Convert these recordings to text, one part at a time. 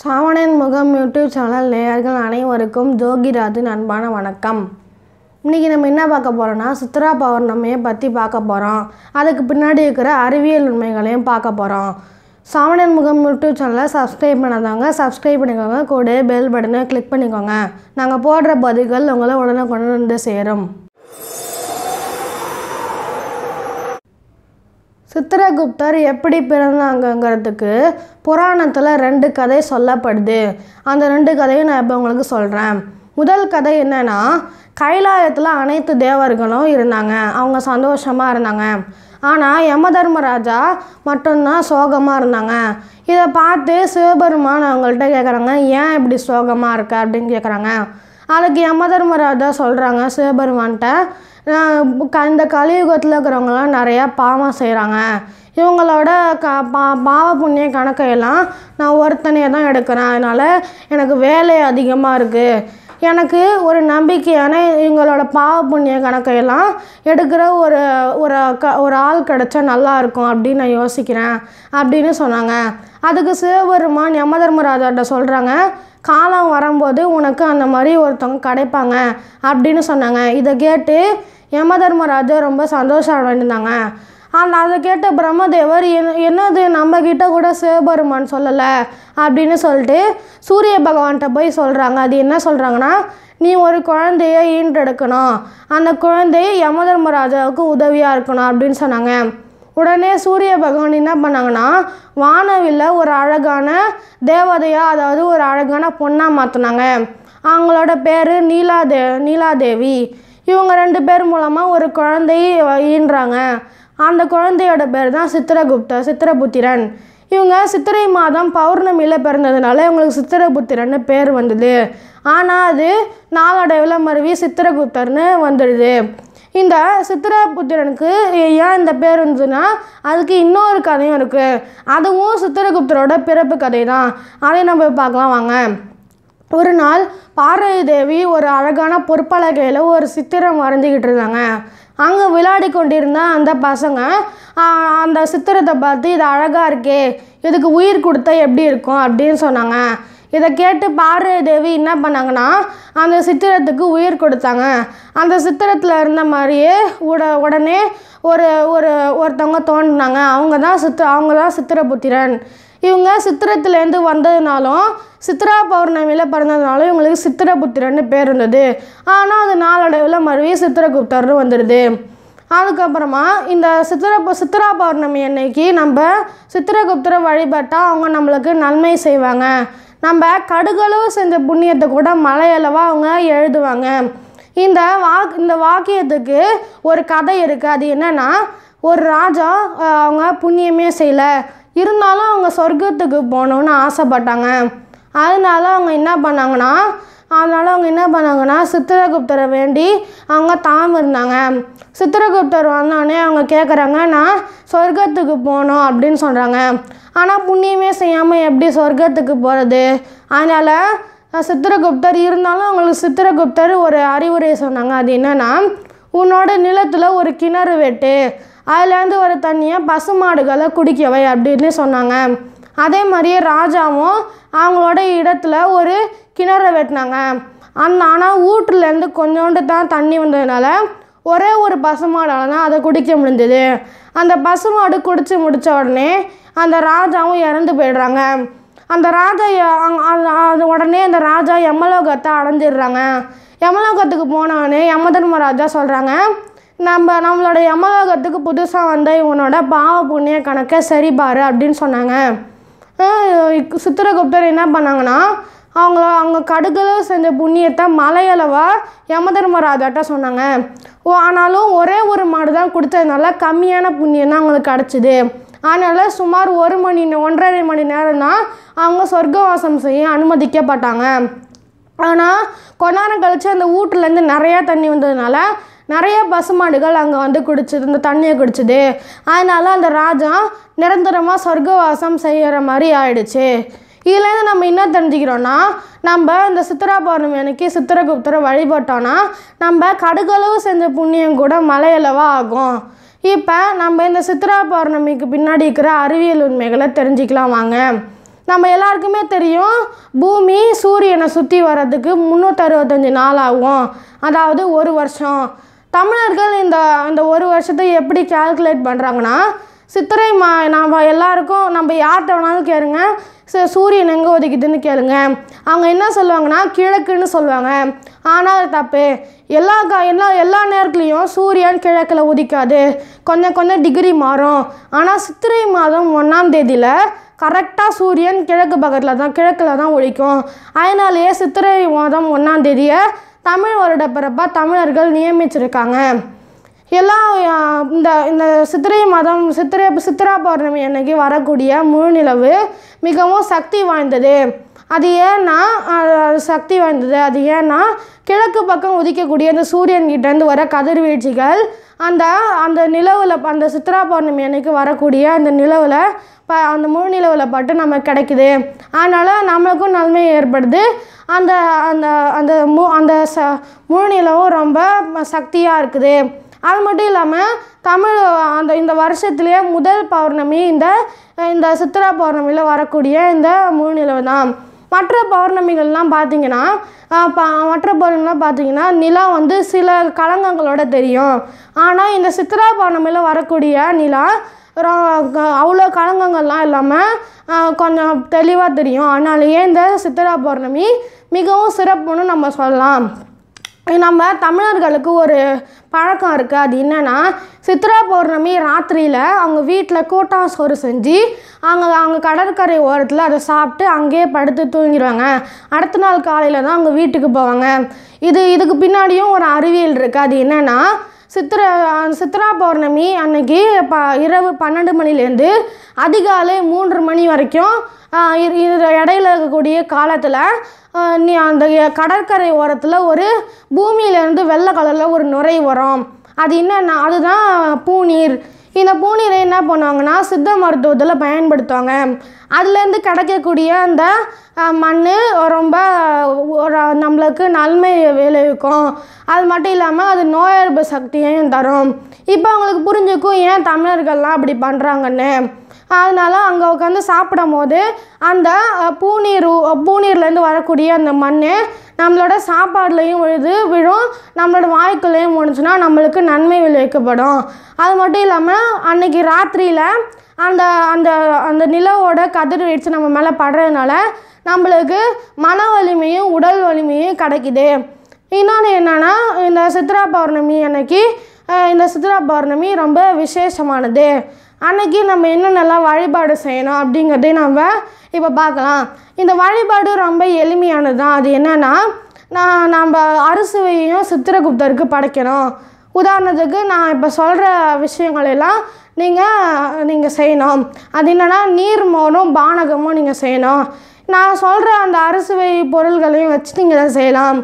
சாவணன் முகம் YouTube channel நேயர்கள் அனைவருக்கும் ஜோகிராஜின் அன்பான வணக்கம் இன்றைக்கி நம்ம என்ன பார்க்க போகிறோன்னா சித்ரா பௌர்ணமியை பற்றி பார்க்க போகிறோம் அதுக்கு பின்னாடி இருக்கிற அறிவியல் உண்மைகளையும் பார்க்க போகிறோம் சாவணன் முகம் யூடியூப் சேனலை சப்ஸ்கிரைப் பண்ணாதவங்க சப்ஸ்கிரைப் பண்ணிக்கோங்க கூட பெல் பட்டனை கிளிக் பண்ணிக்கோங்க நாங்கள் போடுற பதில்கள் உங்களை உடனே கொண்டு வந்து சேரும் சித்திரகுப்தர் எப்படி பிறந்தாங்கங்கிறதுக்கு புராணத்தில் ரெண்டு கதை சொல்லப்படுது அந்த ரெண்டு கதையும் நான் இப்போ உங்களுக்கு சொல்கிறேன் முதல் கதை என்னென்னா கைலாயத்தில் அனைத்து தேவர்களும் இருந்தாங்க அவங்க சந்தோஷமாக இருந்தாங்க ஆனால் யம தர்மராஜா மட்டும்தான் சோகமாக இருந்தாங்க இதை பார்த்து சிவபெருமான் அவங்கள்ட்ட கேட்குறாங்க ஏன் இப்படி சோகமாக இருக்க அப்படின்னு கேட்குறாங்க அதுக்கு யம தர்மராஜா சொல்கிறாங்க சிவபெருமான்கிட்ட இந்த கலியுகத்தில் இருக்கிறவங்களாம் நிறையா பாவம் செய்கிறாங்க இவங்களோட க பா பாவ புண்ணிய கணக்கையெல்லாம் நான் ஒருத்தனையே தான் எடுக்கிறேன் அதனால் எனக்கு வேலை அதிகமாக இருக்குது எனக்கு ஒரு நம்பிக்கையான இவங்களோட பாவ புண்ணிய கணக்கையெல்லாம் எடுக்கிற ஒரு ஒரு க ஒரு ஆள் கிடச்சா நல்லாயிருக்கும் அப்படின்னு நான் யோசிக்கிறேன் அப்படின்னு சொன்னாங்க அதுக்கு சிவபெருமான் யமதர்மராஜர்கிட்ட சொல்கிறாங்க காலம் வரும்போது உனக்கு அந்த மாதிரி ஒருத்தவங்க கிடைப்பாங்க அப்படின்னு சொன்னாங்க இதை கேட்டு யமதர்மராஜர் ரொம்ப சந்தோஷம் அடைந்தாங்க அந்த அதை கேட்ட பிரம்மதேவர் என்னது நம்ம கிட்ட கூட சிவபெருமான் சொல்லலை அப்படின்னு சொல்லிட்டு சூரிய பகவான்கிட்ட போய் சொல்கிறாங்க அது என்ன சொல்கிறாங்கன்னா நீ ஒரு குழந்தைய ஈன்றெடுக்கணும் அந்த குழந்தை யமதர்மராஜாவுக்கு உதவியாக இருக்கணும் அப்படின்னு சொன்னாங்க உடனே சூரிய பகவான் என்ன பண்ணாங்கன்னா வானவில்ல ஒரு அழகான தேவதையாக அதாவது ஒரு அழகான பொண்ணாக மாற்றினாங்க அவங்களோட பேர் நீலாதே நீலாதேவி இவங்க ரெண்டு பேர் மூலமாக ஒரு குழந்தை ஈன்றாங்க அந்த குழந்தையோட பேர் தான் சித்திரகுப்த சித்திரபுத்திரன் இவங்க சித்திரை மாதம் பௌர்ணமியில் பிறந்ததுனால இவங்களுக்கு சித்திரபுத்திரன்னு பேர் வந்தது ஆனால் அது நாளடைவில் மருவி சித்திரகுப்தர்னு வந்துடுது இந்த புத்திரனுக்கு ஏன் இந்த பேர் இருந்துன்னா அதுக்கு இன்னொரு கதையும் இருக்குது அதுவும் சித்திரகுப்தரோட பிறப்பு கதை தான் அதை நம்ம பார்க்கலாம் வாங்க ஒரு நாள் பார்வதி தேவி ஒரு அழகான பொற்பலகையில் ஒரு சித்திரம் வரைஞ்சிக்கிட்டு இருந்தாங்க அங்கே விளையாடி கொண்டிருந்த அந்த பசங்க அந்த சித்திரத்தை பார்த்து இது அழகாக இருக்கே இதுக்கு உயிர் கொடுத்தா எப்படி இருக்கும் அப்படின்னு சொன்னாங்க இதை கேட்டு பார்வை தேவி என்ன பண்ணாங்கன்னா அந்த சித்திரத்துக்கு உயிர் கொடுத்தாங்க அந்த சித்திரத்தில் இருந்த மாதிரியே உட உடனே ஒரு ஒரு ஒருத்தவங்க தோன்றினாங்க அவங்க தான் சித்திர அவங்க தான் சித்திரபுத்திரன் இவங்க சித்திரத்துலேருந்து வந்ததுனாலும் சித்திரா பௌர்ணமியில் பிறந்ததுனாலும் இவங்களுக்கு சித்திரபுத்திரன்னு பேர் இருந்தது ஆனால் அது நாளடைவில் மறுபடியும் சித்திரகுப்தர்னு வந்துடுது அதுக்கப்புறமா இந்த சித்திர சித்திரா பௌர்ணமி அன்னைக்கு நம்ம சித்திரகுப்தரை வழிபட்டால் அவங்க நம்மளுக்கு நன்மை செய்வாங்க நம்ம கடுகளவு செஞ்ச புண்ணியத்தை கூட மலையளவாக அவங்க எழுதுவாங்க இந்த வா இந்த வாக்கியத்துக்கு ஒரு கதை இருக்குது அது என்னென்னா ஒரு ராஜா அவங்க புண்ணியமே செய்யலை இருந்தாலும் அவங்க சொர்க்கத்துக்கு போகணுன்னு ஆசைப்பட்டாங்க அதனால அவங்க என்ன பண்ணாங்கன்னா அதனால் அவங்க என்ன பண்ணாங்கன்னா சித்திரகுப்தரை வேண்டி அவங்க தாம் இருந்தாங்க சித்திரகுப்தர் வந்தோடனே அவங்க கேட்குறாங்க நான் சொர்க்கத்துக்கு போகணும் அப்படின்னு சொல்கிறாங்க ஆனால் புண்ணியமே செய்யாமல் எப்படி சொர்க்கத்துக்கு போகிறது அதனால் சித்திரகுப்தர் இருந்தாலும் அவங்களுக்கு சித்திரகுப்தர் ஒரு அறிவுரை சொன்னாங்க அது என்னென்னா உன்னோட நிலத்தில் ஒரு கிணறு வெட்டு அதுலேருந்து ஒரு தண்ணியை பசுமாடுகளை குடிக்கவை அப்படின்னு சொன்னாங்க அதே மாதிரியே ராஜாவும் அவங்களோட இடத்துல ஒரு கிணறு வெட்டினாங்க அந்த ஆனால் ஊற்றுலேருந்து கொஞ்சோண்டு தான் தண்ணி வந்ததுனால ஒரே ஒரு பசுமாடால் தான் அதை குடிக்க முடிஞ்சது அந்த பசுமாடு குடித்து முடித்த உடனே அந்த ராஜாவும் இறந்து போயிடுறாங்க அந்த ராஜா அது உடனே அந்த ராஜா யமலோகத்தை அடைஞ்சிடுறாங்க யமலோகத்துக்கு யம தர்மராஜா சொல்கிறாங்க நம்ம நம்மளோட யமலோகத்துக்கு புதுசாக வந்த இவனோட பாவ புண்ணிய கணக்கை சரிபாரு அப்படின்னு சொன்னாங்க சித்திரகுப்தர் என்ன பண்ணாங்கன்னா அவங்கள அவங்க கடுகளும் செஞ்ச புண்ணியத்தை மலையளவா யமதர்மராஜாட்ட சொன்னாங்க ஓ ஆனாலும் ஒரே ஒரு மாடு தான் கொடுத்ததுனால கம்மியான புண்ணியம் தான் அவங்களுக்கு கிடச்சிது அதனால் சுமார் ஒரு மணி ஒன்றரை மணி நேரம் தான் அவங்க சொர்க்கவாசம் செய்ய அனுமதிக்கப்பட்டாங்க ஆனால் கொஞ்ச நேரம் கழித்து அந்த வீட்டுலேருந்து நிறையா தண்ணி வந்ததுனால நிறைய பசுமாடுகள் அங்கே வந்து குடிச்சிது இந்த தண்ணியை குடிச்சிது அதனால் அந்த ராஜா நிரந்தரமாக சொர்க்கவாசம் செய்கிற மாதிரி ஆயிடுச்சு இதுலேருந்து நம்ம என்ன தெரிஞ்சுக்கிறோன்னா நம்ம இந்த சித்திரா பௌர்ணமி அன்னைக்கு சித்திரகுப்தரை வழிபட்டோன்னா நம்ம கடுகளவு செஞ்ச புண்ணியம் கூட மலையளவாக ஆகும் இப்போ நம்ம இந்த சித்திரா பௌர்ணமிக்கு பின்னாடி இருக்கிற அறிவியல் உண்மைகளை தெரிஞ்சுக்கலாம் வாங்க நம்ம எல்லாருக்குமே தெரியும் பூமி சூரியனை சுற்றி வர்றதுக்கு முந்நூற்றறுபத்தஞ்சி நாள் ஆகும் அதாவது ஒரு வருஷம் தமிழர்கள் இந்த அந்த ஒரு வருஷத்தை எப்படி கால்குலேட் பண்ணுறாங்கன்னா சித்திரை மா நாம் எல்லாருக்கும் நம்ம யார்கிட்ட வேணாலும் கேளுங்க சூரியன் எங்கே ஒதுக்கிதுன்னு கேளுங்க அவங்க என்ன சொல்லுவாங்கன்னா கிழக்குன்னு சொல்லுவாங்க ஆனால் அது தப்பு எல்லா கா எல்லா எல்லா நேரத்துலையும் சூரியன் கிழக்கில் உதிக்காது கொஞ்சம் கொஞ்சம் டிகிரி மாறும் ஆனால் சித்திரை மாதம் ஒன்றாம் தேதியில் கரெக்டாக சூரியன் கிழக்கு பக்கத்தில் தான் கிழக்கில் தான் ஒழிக்கும் அதனாலேயே சித்திரை மாதம் ஒன்றாம் தேதியை தமிழ் வருட பிறப்பாக தமிழர்கள் நியமிச்சிருக்காங்க எல்லாம் இந்த இந்த சித்திரை மாதம் சித்திரை சித்திரா பௌர்ணமி அன்னைக்கு வரக்கூடிய முழுநிலவு மிகவும் சக்தி வாய்ந்தது அது ஏன்னா சக்தி வாய்ந்தது அது ஏன்னா கிழக்கு பக்கம் உதிக்கக்கூடிய அந்த சூரியன்கிட்டேருந்து வர கதிர்வீழ்ச்சிகள் அந்த அந்த நிலவில் அந்த சித்ரா பௌர்ணமி அன்னைக்கு வரக்கூடிய அந்த நிலவில் ப அந்த முழு நிலவில் பட்டு நமக்கு கிடைக்குது அதனால் நம்மளுக்கும் நன்மை ஏற்படுது அந்த அந்த அந்த மு அந்த ச முழு நிலவும் ரொம்ப சக்தியாக இருக்குது அது மட்டும் இல்லாமல் தமிழ் அந்த இந்த வருஷத்துலேயே முதல் பௌர்ணமி இந்த இந்த சித்திரா பௌர்ணமியில் வரக்கூடிய இந்த முழுநிலவு தான் மற்ற பௌர்ணமிகள்லாம் பார்த்திங்கன்னா ப மற்ற பௌர்ணமிலாம் பார்த்திங்கன்னா நிலா வந்து சில கலங்கங்களோட தெரியும் ஆனால் இந்த சித்திரா பௌர்ணமியில் வரக்கூடிய நிலா அவ்வளோ கலங்கங்கள்லாம் இல்லாமல் கொஞ்சம் தெளிவாக தெரியும் அதனாலேயே இந்த சித்திரா பௌர்ணமி மிகவும் சிறப்புன்னு நம்ம சொல்லலாம் நம்ம தமிழர்களுக்கு ஒரு பழக்கம் இருக்குது அது என்னென்னா சித்ரா பௌர்ணமி ராத்திரியில் அவங்க வீட்டில் கூட்டம் சோறு செஞ்சு அங்கே அவங்க கடற்கரை ஓரத்தில் அதை சாப்பிட்டு அங்கேயே படுத்து தூங்கிடுவாங்க அடுத்த நாள் காலையில் தான் அவங்க வீட்டுக்கு போவாங்க இது இதுக்கு பின்னாடியும் ஒரு அறிவியல் இருக்குது அது என்னென்னா சித்திர சித்ரா பௌர்ணமி அன்னைக்கு ப இரவு பன்னெண்டு மணிலேருந்து அதிகாலை மூன்று மணி வரைக்கும் இது இடையில இருக்கக்கூடிய காலத்தில் நீ அந்த கடற்கரை ஓரத்தில் ஒரு பூமியிலேருந்து வெள்ளை கலரில் ஒரு நுரை வரும் அது என்னென்னா அதுதான் பூநீர் இந்த பூனையில என்ன பண்ணுவாங்கன்னா சித்த மருத்துவத்தில் பயன்படுத்துவாங்க அதுலேருந்து கிடைக்கக்கூடிய அந்த மண் ரொம்ப ஒரு நம்மளுக்கு நன்மை விளைவிக்கும் அது மட்டும் இல்லாமல் அது நோயெதிர்ப்பு சக்தியையும் தரும் இப்போ அவங்களுக்கு புரிஞ்சுக்கும் ஏன் தமிழர்கள்லாம் அப்படி பண்ணுறாங்கன்னு அதனால் அங்கே உட்காந்து சாப்பிடும் போது அந்த பூநீர் அதுலேருந்து வரக்கூடிய அந்த மண் நம்மளோட சாப்பாடுலேயும் விழுது விழும் நம்மளோட வாய்க்குள்ளேயும் முடிஞ்சுன்னா நம்மளுக்கு நன்மை விளைவிக்கப்படும் அது மட்டும் இல்லாமல் அன்னைக்கு ராத்திரியில் அந்த அந்த அந்த நிலவோட கதிர் வீழ்ச்சி நம்ம மேலே படுறதுனால நம்மளுக்கு மன வலிமையும் உடல் வலிமையும் கிடைக்கிது இன்னொன்று என்னென்னா இந்த சித்ரா பௌர்ணமி அன்னைக்கு இந்த சித்ரா பௌர்ணமி ரொம்ப விசேஷமானது அன்றைக்கி நம்ம என்னென்னலாம் வழிபாடு செய்யணும் அப்படிங்கிறதே நம்ம இப்போ பார்க்கலாம் இந்த வழிபாடு ரொம்ப எளிமையானது தான் அது என்னென்னா நான் நம்ம அரசுவையும் சித்திரகுப்தருக்கு படைக்கணும் உதாரணத்துக்கு நான் இப்போ சொல்கிற விஷயங்கள் எல்லாம் நீங்கள் நீங்கள் செய்யணும் அது என்னென்னா நீர் மோனும் பானகமும் நீங்கள் செய்யணும் நான் சொல்கிற அந்த அரசுவை பொருள்களையும் வச்சு நீங்கள் இதை செய்யலாம்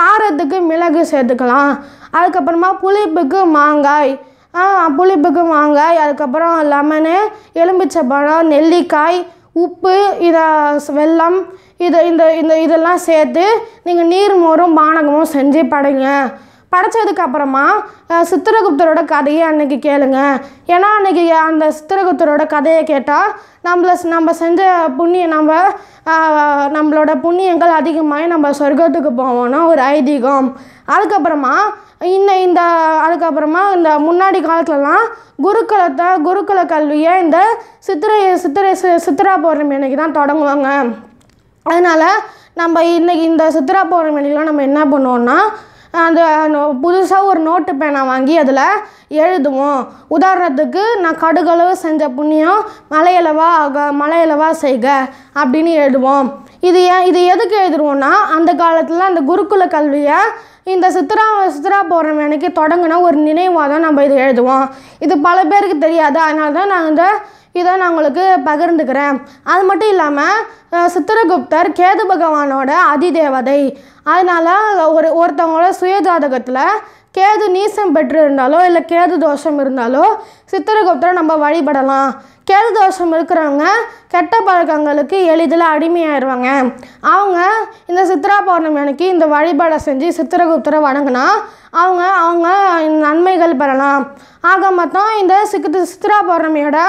காரத்துக்கு மிளகு சேர்த்துக்கலாம் அதுக்கப்புறமா புளிப்புக்கு மாங்காய் புளிப்புக்கு மாங்காய் அதுக்கப்புறம் லெமனு எலுமிச்சை பழம் நெல்லிக்காய் உப்பு இதை வெல்லம் இதை இந்த இந்த இதெல்லாம் சேர்த்து நீங்கள் நீர் மோரும் பானகமும் செஞ்சு படைங்க படைச்சதுக்கு அப்புறமா சித்திரகுப்தரோட கதையை அன்னைக்கு கேளுங்க ஏன்னா அன்னைக்கு அந்த சித்திரகுப்தரோட கதையை கேட்டால் நம்மளை நம்ம செஞ்ச புண்ணியம் நம்ம நம்மளோட புண்ணியங்கள் அதிகமாகி நம்ம சொர்க்கத்துக்கு போவோம்னா ஒரு ஐதீகம் அதுக்கப்புறமா இந்த இந்த அதுக்கப்புறமா இந்த முன்னாடி காலத்துலலாம் குருக்குலத்தை குருக்குல கல்வியை இந்த சித்திரை சித்திரை சித்திரா பௌர்ணமி அன்னைக்கு தான் தொடங்குவாங்க அதனால் நம்ம இன்றைக்கி இந்த சித்திரா பௌர்ணமி அன்னைக்கெலாம் நம்ம என்ன பண்ணுவோம்னா அந்த புதுசாக ஒரு நோட்டு பேனை வாங்கி அதில் எழுதுவோம் உதாரணத்துக்கு நான் கடுகளவு செஞ்ச புண்ணியம் மலையளவா ஆக மலையளவா செய்க அப்படின்னு எழுதுவோம் இது ஏன் இது எதுக்கு எழுதுருவோம்னா அந்த காலத்தில் அந்த குருகுல கல்வியை இந்த சித்ரா சித்ரா போகிற அன்னைக்கு தொடங்கின ஒரு நினைவாக தான் நம்ம இது எழுதுவோம் இது பல பேருக்கு தெரியாது அதனால தான் நாங்கள் இந்த இதை நான் உங்களுக்கு பகிர்ந்துக்கிறேன் அது மட்டும் இல்லாமல் சித்திரகுப்தர் கேது பகவானோட அதிதேவதை அதனால் ஒரு ஒருத்தவங்களோட சுயஜாதகத்தில் கேது நீசம் பெற்று இருந்தாலோ இல்லை கேது தோஷம் இருந்தாலோ சித்திரகுப்தரை நம்ம வழிபடலாம் கேது தோஷம் இருக்கிறவங்க கெட்ட பழக்கங்களுக்கு எளிதில் அடிமையாயிருவாங்க அவங்க இந்த சித்ரா பௌர்ணமி அன்னைக்கு இந்த வழிபாடை செஞ்சு சித்திரகுப்தரை வணங்கினா அவங்க அவங்க நன்மைகள் பெறலாம் ஆக மொத்தம் இந்த சித்ரா சித்திரா பௌர்ணமியோட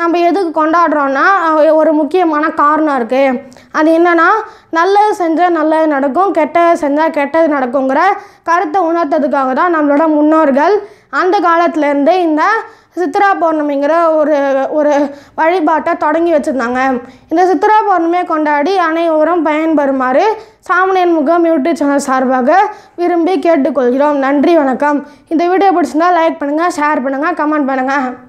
நம்ம எதுக்கு கொண்டாடுறோன்னா ஒரு முக்கியமான காரணம் இருக்குது அது என்னென்னா நல்லது செஞ்சால் நல்லது நடக்கும் கெட்டது செஞ்சால் கெட்டது நடக்குங்கிற கருத்தை உணர்த்ததுக்காக தான் நம்மளோட முன்னோர்கள் அந்த காலத்துலேருந்து இந்த சித்ரா பௌர்ணமிங்கிற ஒரு ஒரு வழிபாட்டை தொடங்கி வச்சுருந்தாங்க இந்த சித்ரா பௌர்ணமியை கொண்டாடி அனைவரும் பயன்பெறுமாறு சாமணியன் முகம் யூடியூப் சேனல் சார்பாக விரும்பி கேட்டுக்கொள்கிறோம் நன்றி வணக்கம் இந்த வீடியோ பிடிச்சிருந்தால் லைக் பண்ணுங்கள் ஷேர் பண்ணுங்கள் கமெண்ட் பண்ணுங்கள்